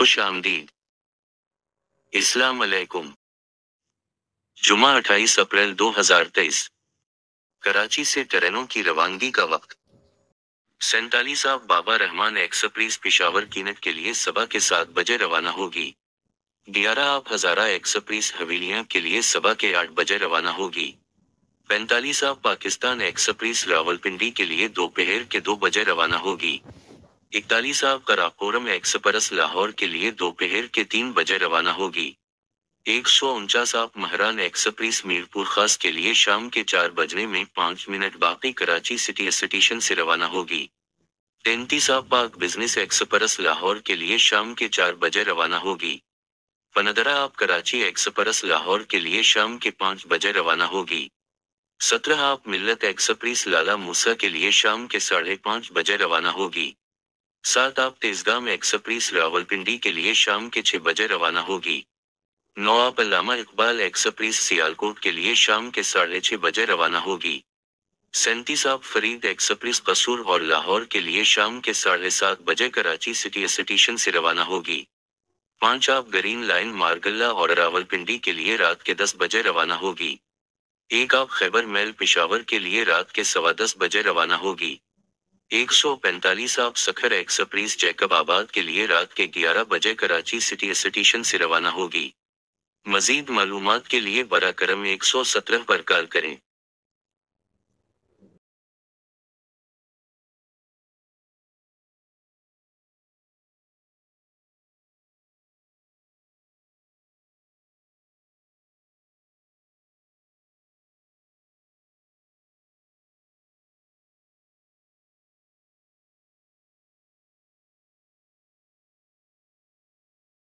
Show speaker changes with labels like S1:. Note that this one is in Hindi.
S1: खुश आमदीद इस्लाम जुमा 28 अप्रैल 2023 कराची से ट्रेनों की रवानगी का वक्त सैतालीस आप बाबा रहमान एक्सप्रेस पिशावर कीनट के लिए सभा के सात बजे रवाना होगी ग्यारह आप हजारा एक्सप्रेस हवेलियां के लिए सभा के आठ बजे रवाना होगी पैंतालीस आप पाकिस्तान एक्सप्रेस रावलपिंडी के लिए दोपहर के दो बजे रवाना होगी इकतालीसा कराकोरम एक्सप्रेस लाहौर के लिए दोपहर के तीन बजे रवाना होगी एक सौ उनचास आप महरान एक्सप्रेस मीरपुर खास के लिए शाम के चार बजने में पाँच मिनट बाकी कराची सिटी स्टेशन से रवाना होगी तैंतीस आप पाक बिजनेस एक्सप्रेस लाहौर के लिए शाम के चार बजे रवाना होगी पनदरा आप कराची एक्सप्रेस लाहौर के लिए शाम के पाँच बजे रवाना होगी सत्रह आप मिल्लत एक्सप्रेस लाला मूसा के लिए शाम के साढ़े पाँच बजे रवाना होगी सात तेजगाम एक्सप्रेस रावलपिंडी के लिए शाम के छह बजे रवाना होगी नौआब अलामा इकबाल एक्सप्रेस सियालकोट के लिए शाम के साढ़े छह बजे रवाना होगी सैंतीस आप फरीद एक्सप्रेस कसूर और लाहौर के लिए शाम के साढ़े सात बजे कराची सिटी स्टेशन से रवाना होगी पांच आप ग्रीन लाइन मार्गल्ला और रावलपिंडी के लिए रात के दस बजे रवाना होगी एक आप खैबर मेल पिशावर के लिए रात के सवा दस बजे रवाना होगी एक सौ पैंतालीस आप सखर एक्सप्रेस जैकबाबाद के लिए रात के ग्यारह बजे कराची सिटी स्टेशन से रवाना होगी मजीद मालूम के लिए बरा करम एक सौ सत्रह पर कॉल करें